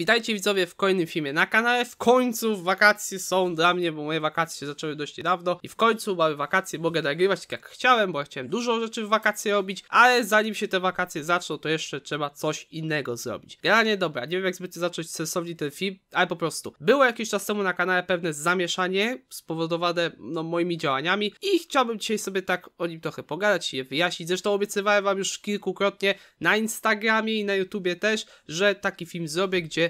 Witajcie widzowie w kolejnym filmie na kanale. W końcu wakacje są dla mnie, bo moje wakacje się zaczęły dość niedawno i w końcu mamy wakacje, mogę nagrywać tak jak chciałem, bo ja chciałem dużo rzeczy w wakacje robić, ale zanim się te wakacje zaczną, to jeszcze trzeba coś innego zrobić. Generalnie dobra, nie wiem jak zbyt zacząć sensownie ten film, ale po prostu było jakiś czas temu na kanale pewne zamieszanie spowodowane no, moimi działaniami i chciałbym dzisiaj sobie tak o nim trochę pogadać i je wyjaśnić. Zresztą obiecywałem wam już kilkukrotnie na Instagramie i na YouTubie też, że taki film zrobię, gdzie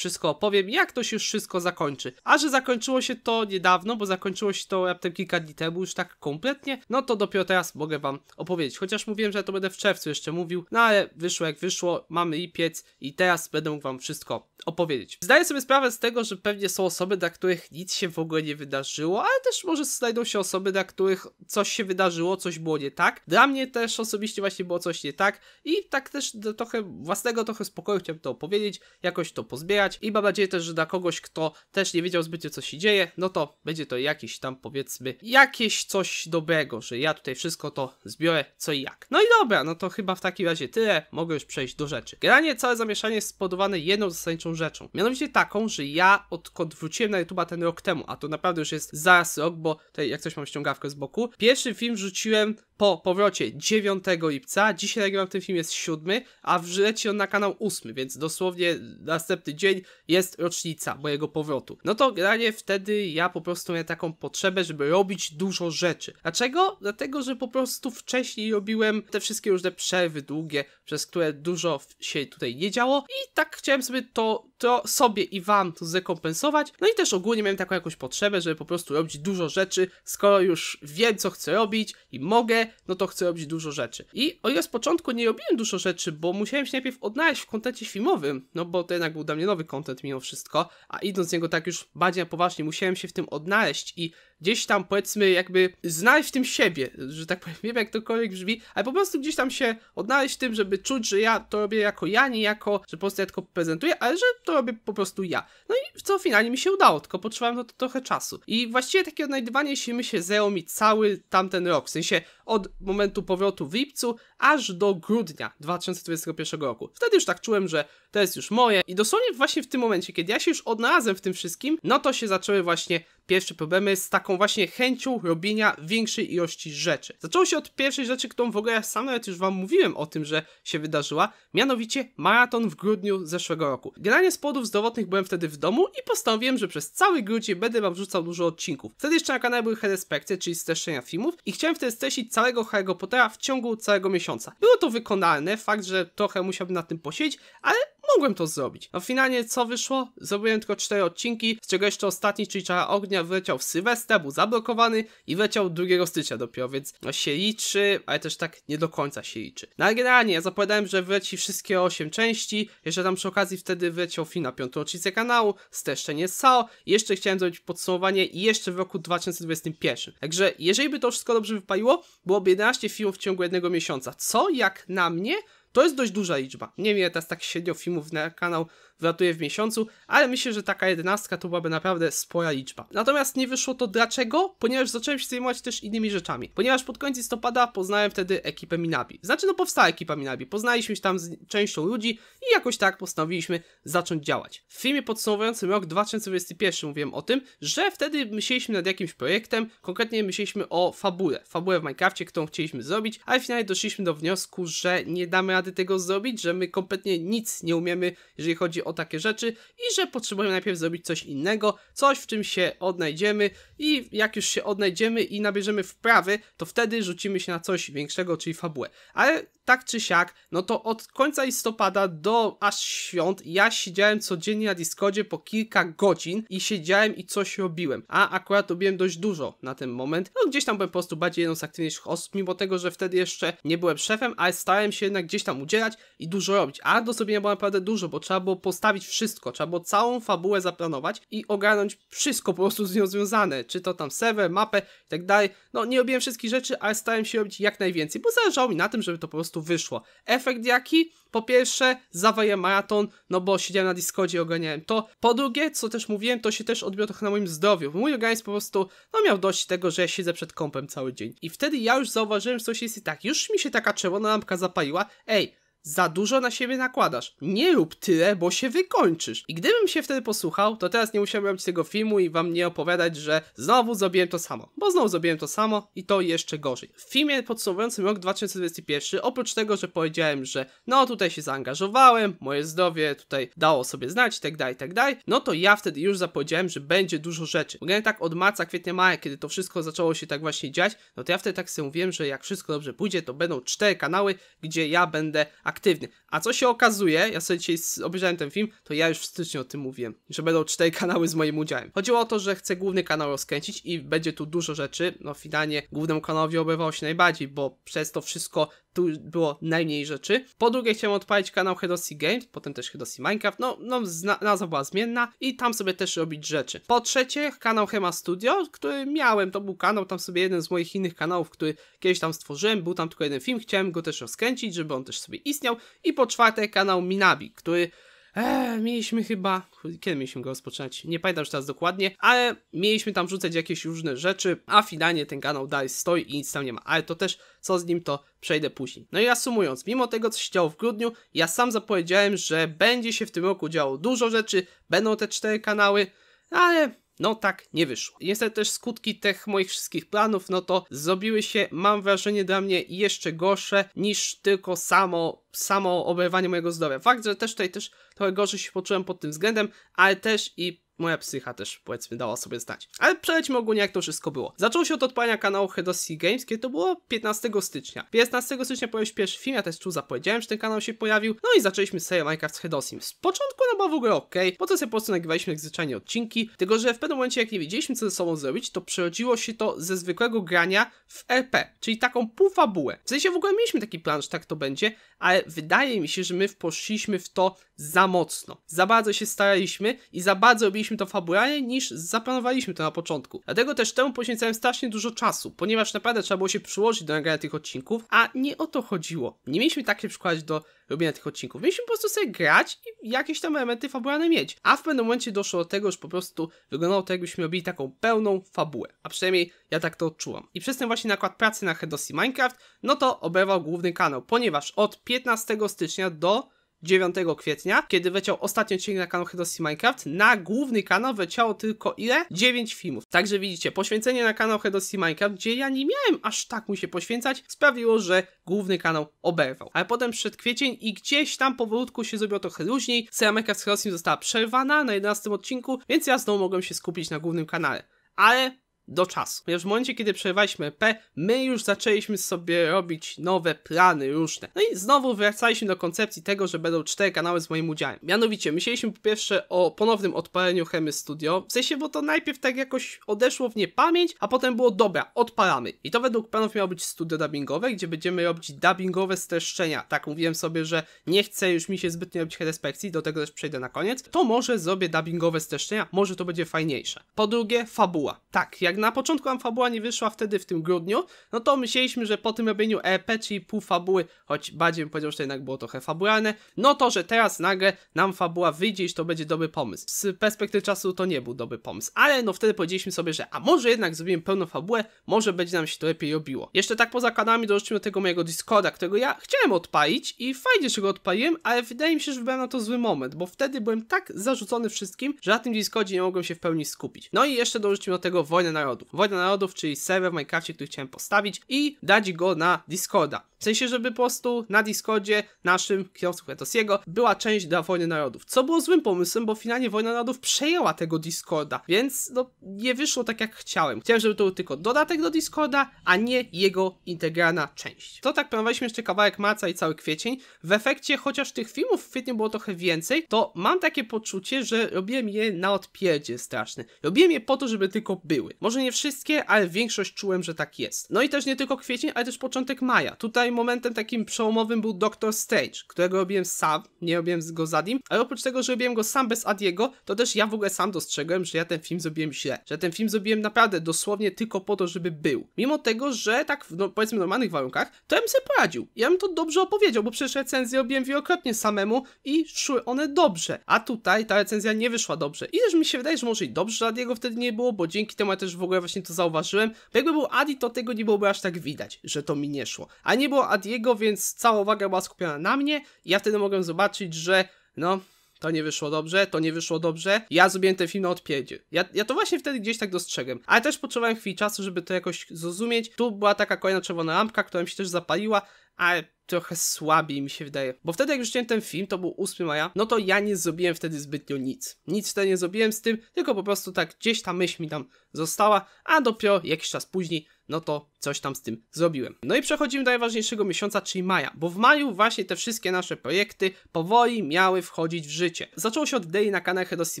wszystko opowiem, jak to się już wszystko zakończy. A że zakończyło się to niedawno, bo zakończyło się to raptem kilka dni temu już tak kompletnie, no to dopiero teraz mogę wam opowiedzieć. Chociaż mówiłem, że to będę w czerwcu jeszcze mówił, no ale wyszło jak wyszło, mamy lipiec i teraz będę mógł wam wszystko opowiedzieć. Zdaję sobie sprawę z tego, że pewnie są osoby, dla których nic się w ogóle nie wydarzyło, ale też może znajdą się osoby, dla których coś się wydarzyło, coś było nie tak. Dla mnie też osobiście właśnie było coś nie tak i tak też trochę własnego, trochę spokoju chciałbym to opowiedzieć, jakoś to pozbierać, i mam nadzieję też, że dla kogoś, kto też nie wiedział zbytnio co się dzieje, no to będzie to jakiś tam powiedzmy jakieś coś dobrego, że ja tutaj wszystko to zbiorę co i jak. No i dobra, no to chyba w takim razie tyle, mogę już przejść do rzeczy. Granie całe zamieszanie jest spowodowane jedną zasadniczą rzeczą, mianowicie taką, że ja odkąd wróciłem na YouTube'a ten rok temu, a to naprawdę już jest zaraz rok, bo tutaj jak coś mam ściągawkę z boku, pierwszy film rzuciłem po powrocie 9 lipca, dzisiaj nagrywam ten film jest 7, a wrzuci on na kanał 8, więc dosłownie następny dzień jest rocznica mojego powrotu. No to granie wtedy ja po prostu miałem taką potrzebę, żeby robić dużo rzeczy. Dlaczego? Dlatego, że po prostu wcześniej robiłem te wszystkie różne przerwy długie, przez które dużo się tutaj nie działo i tak chciałem sobie to to sobie i wam to zrekompensować. No i też ogólnie miałem taką jakąś potrzebę, żeby po prostu robić dużo rzeczy, skoro już wiem, co chcę robić i mogę, no to chcę robić dużo rzeczy. I o ile z początku nie robiłem dużo rzeczy, bo musiałem się najpierw odnaleźć w kontencie filmowym, no bo to jednak był dla mnie nowy kontent mimo wszystko, a idąc z niego tak już bardziej poważnie, musiałem się w tym odnaleźć i gdzieś tam powiedzmy jakby znaleźć w tym siebie, że tak powiem, wiem jak tokolwiek brzmi, ale po prostu gdzieś tam się odnaleźć w tym, żeby czuć, że ja to robię jako ja, nie jako, że po prostu ja tylko prezentuję, ale że to robię po prostu ja. No i co finalnie mi się udało, tylko potrzebowałem to, to trochę czasu. I właściwie takie odnajdywanie się my się zajęło mi cały tamten rok, w sensie od momentu powrotu w lipcu aż do grudnia 2021 roku. Wtedy już tak czułem, że to jest już moje. I dosłownie właśnie w tym momencie, kiedy ja się już odnalazłem w tym wszystkim, no to się zaczęły właśnie pierwsze problemy z taką właśnie chęcią robienia większej ilości rzeczy. Zaczęło się od pierwszej rzeczy, którą w ogóle ja sam nawet już wam mówiłem o tym, że się wydarzyła, mianowicie maraton w grudniu zeszłego roku. Generalnie z powodów zdrowotnych byłem wtedy w domu i postanowiłem, że przez cały grudzień będę wam wrzucał dużo odcinków. Wtedy jeszcze na kanale były respekty, czyli streszczenia filmów i chciałem wtedy streścić całego Harry'ego Pottera w ciągu całego miesiąca. Było to wykonalne, fakt, że trochę musiałbym nad tym posiedzieć, ale mogłem to zrobić. No finalnie co wyszło? Zrobiłem tylko cztery odcinki, z czego jeszcze ostatni, czyli Czara Ognia wyleciał w Sylwestra, był zablokowany i wyleciał 2 stycznia dopiero, więc no się liczy, ale też tak nie do końca się liczy. No ale generalnie ja zapowiadałem, że wyleci wszystkie 8 części, jeszcze tam przy okazji wtedy wyleciał film na piątą rocznicę kanału, streszczenie SAO, jeszcze chciałem zrobić podsumowanie i jeszcze w roku 2021. Także jeżeli by to wszystko dobrze wypaliło, byłoby 11 filmów w ciągu jednego miesiąca, co jak na mnie to jest dość duża liczba. Nie wiem, ja teraz tak średnio filmów na kanał wlatuje w miesiącu, ale myślę, że taka jedenastka to byłaby naprawdę spora liczba. Natomiast nie wyszło to dlaczego? Ponieważ zacząłem się zajmować też innymi rzeczami. Ponieważ pod koniec listopada poznałem wtedy ekipę Minabi. Znaczy no powstała ekipa Minabi, poznaliśmy się tam z częścią ludzi i jakoś tak postanowiliśmy zacząć działać. W filmie podsumowującym rok 2021 mówiłem o tym, że wtedy myśleliśmy nad jakimś projektem, konkretnie myśleliśmy o fabule, fabule w Minecrafcie, którą chcieliśmy zrobić, ale finalnie doszliśmy do wniosku, że nie damy rady tego zrobić, że my kompletnie nic nie umiemy, jeżeli chodzi o o takie rzeczy i że potrzebujemy najpierw zrobić coś innego, coś w czym się odnajdziemy i jak już się odnajdziemy i nabierzemy wprawy, to wtedy rzucimy się na coś większego, czyli fabułę. Ale tak czy siak, no to od końca listopada do aż świąt ja siedziałem codziennie na Discordzie po kilka godzin i siedziałem i coś robiłem, a akurat robiłem dość dużo na ten moment, no gdzieś tam byłem po prostu bardziej jedną z aktywniejszych osób, mimo tego, że wtedy jeszcze nie byłem szefem, ale starałem się jednak gdzieś tam udzielać i dużo robić, a do nie było naprawdę dużo, bo trzeba było postawić wszystko, trzeba było całą fabułę zaplanować i ogarnąć wszystko po prostu z nią związane, czy to tam serwer, mapę i tak dalej, no nie robiłem wszystkich rzeczy, ale starałem się robić jak najwięcej, bo zależało mi na tym, żeby to po prostu prostu Efekt jaki? Po pierwsze, zawaję maraton, no bo siedziałem na Discordzie i oganiałem to. Po drugie, co też mówiłem, to się też odbiło trochę na moim zdrowiu. Mój organizm po prostu, no miał dość tego, że ja siedzę przed kąpem cały dzień. I wtedy ja już zauważyłem, że coś jest i tak. Już mi się taka czerwona lampka zapaliła. Ej, za dużo na siebie nakładasz. Nie rób tyle, bo się wykończysz. I gdybym się wtedy posłuchał, to teraz nie musiałbym robić tego filmu i wam nie opowiadać, że znowu zrobiłem to samo. Bo znowu zrobiłem to samo i to jeszcze gorzej. W filmie podsumowującym rok 2021, oprócz tego, że powiedziałem, że no tutaj się zaangażowałem, moje zdrowie tutaj dało sobie znać i tak dalej, tak dalej, no to ja wtedy już zapowiedziałem, że będzie dużo rzeczy. Ogólnie tak od marca, kwietnia, maja, kiedy to wszystko zaczęło się tak właśnie dziać, no to ja wtedy tak sobie mówiłem, że jak wszystko dobrze pójdzie, to będą cztery kanały, gdzie ja będę aktywny. A co się okazuje, ja sobie dzisiaj obejrzałem ten film, to ja już w styczniu o tym mówiłem, że będą cztery kanały z moim udziałem. Chodziło o to, że chcę główny kanał rozkręcić i będzie tu dużo rzeczy, no finalnie głównemu kanałowi obywało się najbardziej, bo przez to wszystko tu było najmniej rzeczy. Po drugie chciałem odpalić kanał Hedosi Games, potem też Hedosi Minecraft, no, no nazwa była zmienna i tam sobie też robić rzeczy. Po trzecie kanał Hema Studio, który miałem, to był kanał, tam sobie jeden z moich innych kanałów, który kiedyś tam stworzyłem, był tam tylko jeden film, chciałem go też rozkręcić, żeby on też sobie istniał. I po czwarte kanał Minabi, który Eee, mieliśmy chyba. Kiedy mieliśmy go rozpoczynać? Nie pamiętam już teraz dokładnie, ale mieliśmy tam rzucać jakieś różne rzeczy, a finalnie ten kanał dalej stoi i nic tam nie ma. Ale to też co z nim, to przejdę później. No i asumując, mimo tego, co się działo w grudniu, ja sam zapowiedziałem, że będzie się w tym roku działo dużo rzeczy, będą te cztery kanały, ale no tak nie wyszło. Niestety też skutki tych moich wszystkich planów, no to zrobiły się, mam wrażenie, dla mnie jeszcze gorsze niż tylko samo, samo oberwanie mojego zdrowia. Fakt, że też tutaj też trochę gorzej się poczułem pod tym względem, ale też i moja psycha też powiedzmy dała sobie zdać. Ale przejdźmy ogólnie jak to wszystko było. Zaczęło się od odpalania kanału Hedosi Games, kiedy to było 15 stycznia. 15 stycznia pojawił się pierwszy film, ja też tu zapowiedziałem, że ten kanał się pojawił, no i zaczęliśmy serię Minecraft z Hedosim. Z początku no była w ogóle ok, co sobie po prostu nagrywaliśmy jak zwyczajnie odcinki, tylko że w pewnym momencie jak nie wiedzieliśmy co ze sobą zrobić, to przerodziło się to ze zwykłego grania w RP, czyli taką półfabułę. W sensie w ogóle mieliśmy taki plan, że tak to będzie, ale wydaje mi się, że my poszliśmy w to za mocno. Za bardzo się staraliśmy i za bardzo robiliśmy to fabularnie niż zaplanowaliśmy to na początku. Dlatego też temu poświęcałem strasznie dużo czasu, ponieważ naprawdę trzeba było się przyłożyć do nagrania tych odcinków, a nie o to chodziło. Nie mieliśmy tak się przykładać do robienia tych odcinków. Mieliśmy po prostu sobie grać i jakieś tam elementy fabularne mieć. A w pewnym momencie doszło do tego, że po prostu wyglądało to jakbyśmy robili taką pełną fabułę. A przynajmniej ja tak to odczułam. I przez ten właśnie nakład pracy na Hedosi Minecraft, no to oberwał główny kanał, ponieważ od 15 stycznia do 9 kwietnia, kiedy wyciął ostatni odcinek na kanał Heroes Minecraft, na główny kanał wleciało tylko ile? 9 filmów. Także widzicie, poświęcenie na kanał Heroes Minecraft, gdzie ja nie miałem aż tak mu się poświęcać, sprawiło, że główny kanał oberwał. Ale potem przed kwiecień i gdzieś tam powolutku się zrobiło trochę luźniej, seria Minecraft z została przerwana na 11 odcinku, więc ja znowu mogłem się skupić na głównym kanale. Ale do czasu. Ponieważ w momencie, kiedy przerwaliśmy P, my już zaczęliśmy sobie robić nowe plany różne. No i znowu wracaliśmy do koncepcji tego, że będą cztery kanały z moim udziałem. Mianowicie, myśleliśmy po pierwsze o ponownym odpaleniu Chemy Studio, w sensie, bo to najpierw tak jakoś odeszło w niepamięć, a potem było dobra, odpalamy. I to według planów miało być studio dubbingowe, gdzie będziemy robić dubbingowe streszczenia. Tak, mówiłem sobie, że nie chcę już mi się zbytnio robić respekcji, do tego też przejdę na koniec. To może zrobię dubbingowe streszczenia, może to będzie fajniejsze. Po drugie, fabuła. Tak, jak na początku nam fabuła nie wyszła wtedy w tym grudniu, no to myśleliśmy, że po tym robieniu EP, czyli pół fabuły, choć bardziej bym powiedział, że to jednak było trochę fabularne, no to, że teraz nagle nam fabuła wyjdzie i to będzie dobry pomysł. Z perspektywy czasu to nie był dobry pomysł, ale no wtedy powiedzieliśmy sobie, że a może jednak zrobimy pełną fabułę, może będzie nam się to lepiej robiło. Jeszcze tak poza kanałami dorzucimy do tego mojego Discorda, którego ja chciałem odpalić i fajnie, że go odpaliłem, ale wydaje mi się, że wybrałem na to zły moment, bo wtedy byłem tak zarzucony wszystkim, że na tym Discordzie nie mogłem się w pełni skupić. No i jeszcze dorzucimy do tego wojnę na Narodów. Wojna Narodów, czyli serwer w Minecraftie, który chciałem postawić i dać go na Discorda. W sensie, żeby po prostu na Discordzie naszym, kierowców Kretosiego, była część dla Wojny Narodów. Co było złym pomysłem, bo finalnie Wojna Narodów przejęła tego Discorda, więc no, nie wyszło tak jak chciałem. Chciałem, żeby to był tylko dodatek do Discorda, a nie jego integralna część. To tak planowaliśmy jeszcze kawałek marca i cały kwiecień. W efekcie, chociaż tych filmów w kwietniu było trochę więcej, to mam takie poczucie, że robiłem je na odpierdzie straszne. Robiłem je po to, żeby tylko były. Może może nie wszystkie, ale większość czułem, że tak jest. No i też nie tylko kwiecień, ale też początek maja. Tutaj momentem takim przełomowym był Doctor Stage, którego robiłem sam, nie robiłem go z Adim, ale oprócz tego, że robiłem go sam bez Adiego, to też ja w ogóle sam dostrzegłem, że ja ten film zrobiłem źle. Że ten film zrobiłem naprawdę dosłownie tylko po to, żeby był. Mimo tego, że tak w, no, powiedzmy normalnych warunkach, to ja bym sobie poradził. Ja bym to dobrze opowiedział, bo przecież recenzję robiłem wielokrotnie samemu i szły one dobrze. A tutaj ta recenzja nie wyszła dobrze. I też mi się wydaje, że może i dobrze, że Adiego wtedy nie było, bo dzięki temu ja też w ogóle właśnie to zauważyłem, bo jakby był Adi, to tego nie byłoby aż tak widać, że to mi nie szło. A nie było Adiego, więc cała uwaga była skupiona na mnie i ja wtedy mogłem zobaczyć, że no, to nie wyszło dobrze, to nie wyszło dobrze. Ja zrobiłem ten film na odpiedzie. Ja, ja to właśnie wtedy gdzieś tak dostrzegłem. Ale też potrzebowałem chwili czasu, żeby to jakoś zrozumieć. Tu była taka kolejna czerwona lampka, która mi się też zapaliła, ale trochę słabiej mi się wydaje. Bo wtedy jak rzuciłem ten film, to był 8 maja, no to ja nie zrobiłem wtedy zbytnio nic. Nic wtedy nie zrobiłem z tym, tylko po prostu tak gdzieś ta myśl mi tam została, a dopiero jakiś czas później, no to coś tam z tym zrobiłem. No i przechodzimy do najważniejszego miesiąca, czyli maja, bo w maju właśnie te wszystkie nasze projekty powoli miały wchodzić w życie. Zaczęło się od daily na kanale Herosi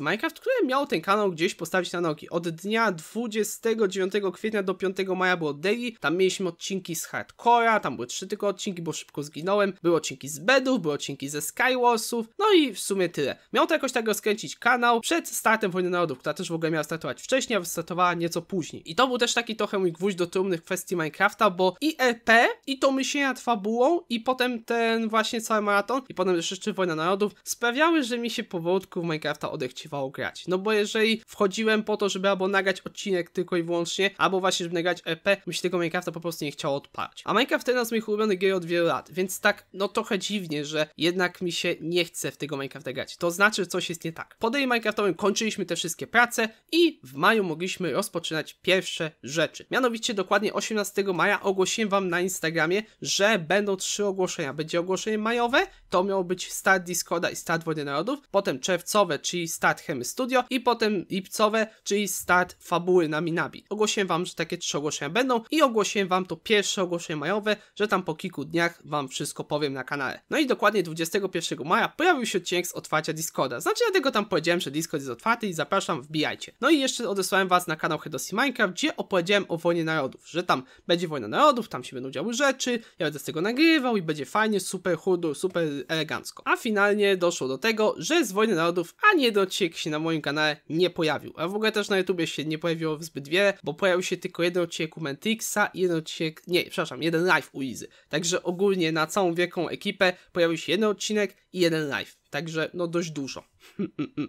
Minecraft, który miał ten kanał gdzieś postawić na nogi. Od dnia 29 kwietnia do 5 maja było daily, tam mieliśmy odcinki z hardcora, tam były trzy tylko odcinki, bo szybko zginąłem, były odcinki z bedów, były odcinki ze Skywarsów, no i w sumie tyle. Miał to jakoś tak rozkręcić kanał przed startem Wojny Narodów, która też w ogóle miała startować wcześniej, a wystartowała nieco później. I to był też taki trochę mój gwóźdź do trumny w kwestii kwestii Minecrafta, bo i RP, e i to myślenie nad fabułą, i potem ten właśnie cały maraton, i potem jeszcze Wojna Narodów sprawiały, że mi się powolutku w Minecrafta odechciwało grać. No bo jeżeli wchodziłem po to, żeby albo nagrać odcinek tylko i wyłącznie, albo właśnie żeby nagrać RP, e mi się tego Minecrafta po prostu nie chciało odpalać. A Minecraft to jedna z moich ulubionych gier od wielu lat, więc tak, no trochę dziwnie, że jednak mi się nie chce w tego Minecrafta grać. To znaczy, że coś jest nie tak. Po tej Minecraftowym kończyliśmy te wszystkie prace i w maju mogliśmy rozpoczynać pierwsze rzeczy. Mianowicie dokładnie 18 18 maja ogłosiłem wam na Instagramie, że będą trzy ogłoszenia. Będzie ogłoszenie majowe, to miało być start Discorda i start Wojny Narodów, potem czerwcowe, czyli start Chemy Studio i potem lipcowe, czyli start Fabuły na Minabi. Ogłosiłem wam, że takie trzy ogłoszenia będą i ogłosiłem wam to pierwsze ogłoszenie majowe, że tam po kilku dniach wam wszystko powiem na kanale. No i dokładnie 21 maja pojawił się odcinek z otwarcia Discorda. Znaczy dlatego tam powiedziałem, że Discord jest otwarty i zapraszam, wbijajcie. No i jeszcze odesłałem was na kanał Hedosi Minecraft, gdzie opowiedziałem o Wojnie Narodów, że tam będzie wojna narodów, tam się będą działy rzeczy, ja będę z tego nagrywał i będzie fajnie, super chudo, super elegancko. A finalnie doszło do tego, że z wojny narodów ani jeden odcinek się na moim kanale nie pojawił. A w ogóle też na YouTubie się nie pojawiło zbyt wiele, bo pojawił się tylko jeden odcinek u Mentixa i jeden odcinek, nie, przepraszam, jeden live u Izy. Także ogólnie na całą wielką ekipę pojawił się jeden odcinek i jeden live. Także no dość dużo.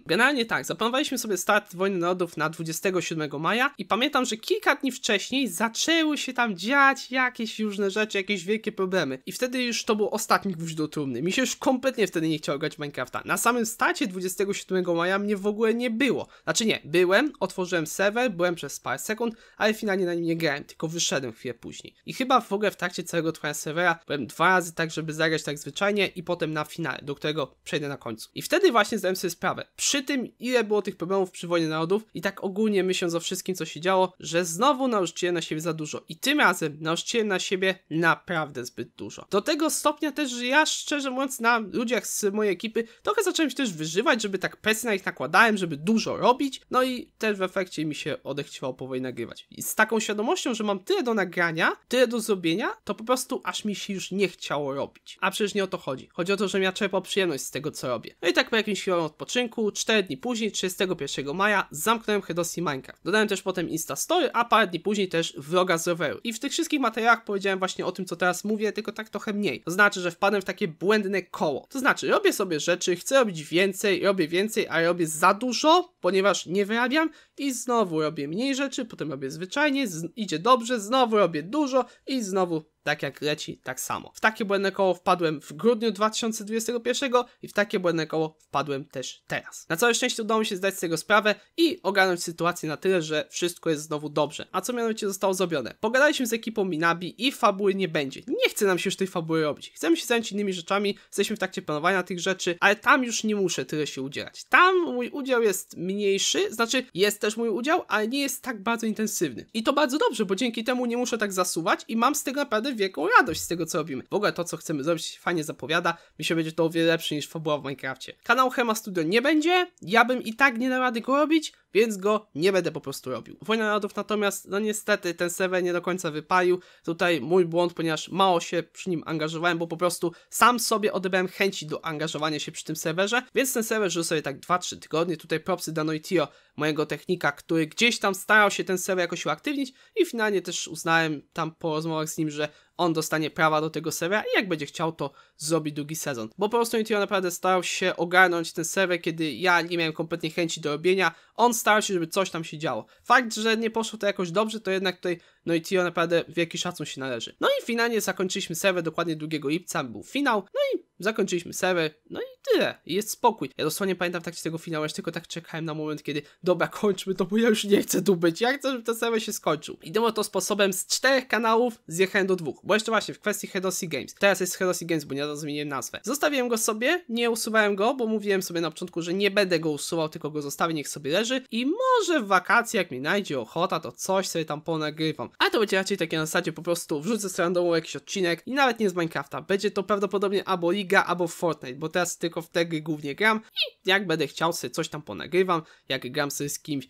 Generalnie tak, zaplanowaliśmy sobie start Wojny Narodów na 27 maja i pamiętam, że kilka dni wcześniej zaczęły się tam dziać jakieś różne rzeczy, jakieś wielkie problemy. I wtedy już to był ostatni gwóźdź do trumny. Mi się już kompletnie wtedy nie chciało grać Minecrafta. Na samym stacie 27 maja mnie w ogóle nie było. Znaczy nie, byłem, otworzyłem serwer, byłem przez parę sekund, ale finalnie na nim nie grałem, tylko wyszedłem chwilę później. I chyba w ogóle w trakcie całego trwania serwera byłem dwa razy tak, żeby zagrać tak zwyczajnie i potem na finale, do którego przejdę na końcu. I wtedy właśnie zdałem sobie sprawę, przy tym ile było tych problemów przy wojnie narodów i tak ogólnie myśląc o wszystkim, co się działo, że znowu narzuciłem na siebie za dużo i tym razem narzuciłem na siebie naprawdę zbyt dużo. Do tego stopnia też, że ja szczerze mówiąc na ludziach z mojej ekipy trochę zacząłem się też wyżywać, żeby tak presję na ich nakładałem, żeby dużo robić, no i też w efekcie mi się odechciało powoli nagrywać. I z taką świadomością, że mam tyle do nagrania, tyle do zrobienia, to po prostu aż mi się już nie chciało robić. A przecież nie o to chodzi. Chodzi o to, że ja czerpał przyjemność z tego, co robię. No i tak po jakimś chwilowym odpoczynku, 4 dni później, 31 maja, zamknąłem Hedosi Minecraft. Dodałem też potem Insta Story, a parę dni później też Wroga z roweru. I w tych wszystkich materiałach powiedziałem właśnie o tym, co teraz mówię, tylko tak trochę mniej. To znaczy, że wpadłem w takie błędne koło. To znaczy, robię sobie rzeczy, chcę robić więcej, robię więcej, a robię za dużo, ponieważ nie wyrabiam i znowu robię mniej rzeczy, potem robię zwyczajnie, idzie dobrze, znowu robię dużo i znowu tak jak leci, tak samo. W takie błędne koło wpadłem w grudniu 2021 i w takie błędne koło wpadłem też teraz. Na całe szczęście udało mi się zdać z tego sprawę i ogarnąć sytuację na tyle, że wszystko jest znowu dobrze. A co mianowicie zostało zrobione? Pogadaliśmy z ekipą Minabi i fabuły nie będzie. Nie chce nam się już tej fabuły robić. Chcemy się zająć innymi rzeczami, jesteśmy w trakcie planowania tych rzeczy, ale tam już nie muszę tyle się udzielać. Tam mój udział jest mniejszy, znaczy jest też mój udział, ale nie jest tak bardzo intensywny. I to bardzo dobrze, bo dzięki temu nie muszę tak zasuwać i mam z tego naprawdę mamy wielką radość z tego, co robimy. W ogóle to, co chcemy zrobić, fajnie zapowiada. Mi się będzie to o wiele lepsze niż fabuła w Minecrafcie. Kanał Hema Studio nie będzie, ja bym i tak nie dał rady go robić, więc go nie będę po prostu robił. Wojna Narodów natomiast, no niestety, ten serwer nie do końca wypalił. Tutaj mój błąd, ponieważ mało się przy nim angażowałem, bo po prostu sam sobie odebrałem chęci do angażowania się przy tym serwerze, więc ten serwer żył sobie tak 2-3 tygodnie. Tutaj propsy Danoi Tio, mojego technika, który gdzieś tam starał się ten serwer jakoś uaktywnić i finalnie też uznałem tam po rozmowach z nim, że on dostanie prawa do tego serwera i jak będzie chciał, to zrobi drugi sezon. Bo po prostu YouTube naprawdę starał się ogarnąć ten serwer, kiedy ja nie miałem kompletnie chęci do robienia. On starał się, żeby coś tam się działo. Fakt, że nie poszło to jakoś dobrze, to jednak tutaj no i Tio naprawdę wielki szacun się należy. No i finalnie zakończyliśmy serwę dokładnie 2 lipca, był finał, no i zakończyliśmy serwę, no i tyle, jest spokój. Ja dosłownie pamiętam w trakcie tego finału, aż tylko tak czekałem na moment, kiedy dobra, kończmy to, bo ja już nie chcę tu być, ja chcę, żeby ten serwer się skończył. I było to sposobem z czterech kanałów zjechałem do dwóch, bo jeszcze właśnie w kwestii Herosi Games, teraz jest Herosi Games, bo nie zmieniłem nazwę. Zostawiłem go sobie, nie usuwałem go, bo mówiłem sobie na początku, że nie będę go usuwał, tylko go zostawię, niech sobie leży i może w wakacje, jak mi najdzie ochota, to coś sobie tam ponagrywam a to będzie raczej takie na zasadzie po prostu wrzucę z randomu jakiś odcinek i nawet nie z Minecrafta. Będzie to prawdopodobnie albo Liga, albo Fortnite, bo teraz tylko w te gry głównie gram i jak będę chciał sobie coś tam ponagrywam, jak gram sobie z kimś,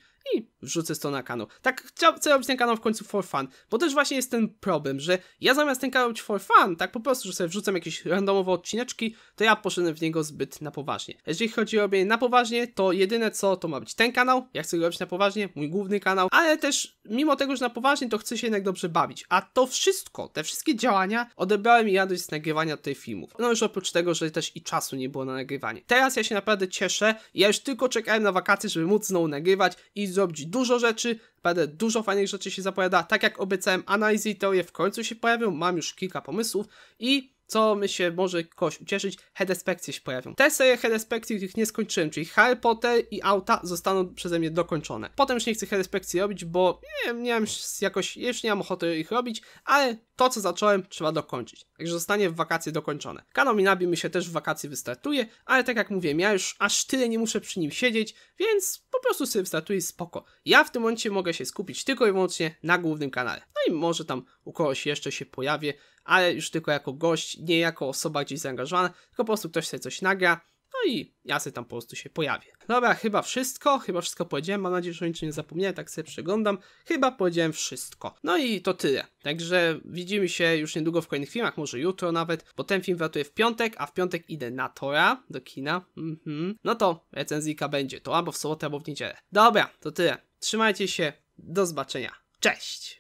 wrzucę to na kanał. Tak chcę, robić ten kanał w końcu for fun, bo też właśnie jest ten problem, że ja zamiast ten kanał robić for fun, tak po prostu, że sobie wrzucam jakieś randomowe odcineczki, to ja poszedłem w niego zbyt na poważnie. Jeżeli chodzi o robienie na poważnie, to jedyne co, to ma być ten kanał, ja chcę go robić na poważnie, mój główny kanał, ale też mimo tego, że na poważnie, to chcę się jednak dobrze bawić. A to wszystko, te wszystkie działania odebrałem i radość z nagrywania tych filmów. No już oprócz tego, że też i czasu nie było na nagrywanie. Teraz ja się naprawdę cieszę, ja już tylko czekałem na wakacje, żeby móc znowu nagrywać i zrobić dużo rzeczy, będę dużo fajnych rzeczy się zapowiada. Tak jak obiecałem, analizy i teorie w końcu się pojawią, mam już kilka pomysłów i co my się może kogoś ucieszyć, headespekcje się pojawią. Te serie headespekcji, których nie skończyłem, czyli Harry Potter i auta zostaną przeze mnie dokończone. Potem już nie chcę headespekcji robić, bo nie, nie wiem jakoś, jeszcze nie mam ochoty ich robić, ale to co zacząłem trzeba dokończyć. Także zostanie w wakacje dokończone. Kanał Minabi mi się też w wakacje wystartuje, ale tak jak mówiłem, ja już aż tyle nie muszę przy nim siedzieć, więc po prostu sobie wystartuję spoko. Ja w tym momencie mogę się skupić tylko i wyłącznie na głównym kanale. No i może tam u kogoś jeszcze się pojawię, ale już tylko jako gość, nie jako osoba gdzieś zaangażowana, tylko po prostu ktoś sobie coś nagra, no i ja sobie tam po prostu się pojawię. Dobra, chyba wszystko, chyba wszystko powiedziałem, mam nadzieję, że o niczym nie zapomniałem, tak sobie przeglądam. Chyba powiedziałem wszystko. No i to tyle. Także widzimy się już niedługo w kolejnych filmach, może jutro nawet, bo ten film wlatuje w piątek, a w piątek idę na Tora, do kina. Mm -hmm. No to recenzjka będzie, to albo w sobotę, albo w niedzielę. Dobra, to tyle. Trzymajcie się, do zobaczenia. Cześć!